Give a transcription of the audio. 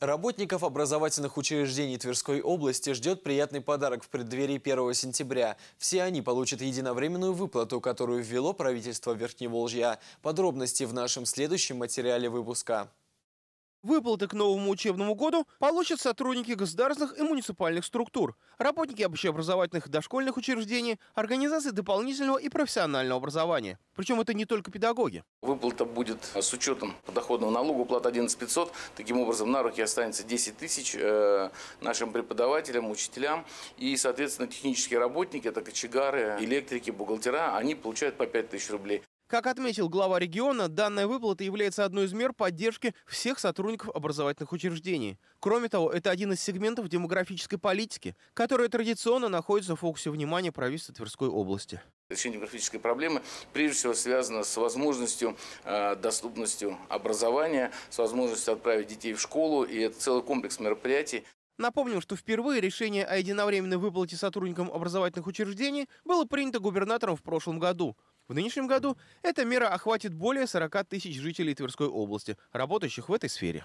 Работников образовательных учреждений Тверской области ждет приятный подарок в преддверии 1 сентября. Все они получат единовременную выплату, которую ввело правительство Верхневолжья. Подробности в нашем следующем материале выпуска. Выплаты к новому учебному году получат сотрудники государственных и муниципальных структур, работники общеобразовательных и дошкольных учреждений, организации дополнительного и профессионального образования. Причем это не только педагоги. Выплата будет э, с учетом подоходного налога, уплата 11500, Таким образом, на руки останется 10 тысяч э, нашим преподавателям, учителям. И, соответственно, технические работники, это кочегары, электрики, бухгалтера, они получают по 5 тысяч рублей. Как отметил глава региона, данная выплата является одной из мер поддержки всех сотрудников образовательных учреждений. Кроме того, это один из сегментов демографической политики, которая традиционно находится в фокусе внимания правительства Тверской области. Решение демографической проблемы прежде всего связано с возможностью, э, доступностью образования, с возможностью отправить детей в школу, и это целый комплекс мероприятий. Напомним, что впервые решение о единовременной выплате сотрудникам образовательных учреждений было принято губернатором в прошлом году. В нынешнем году эта мера охватит более 40 тысяч жителей Тверской области, работающих в этой сфере.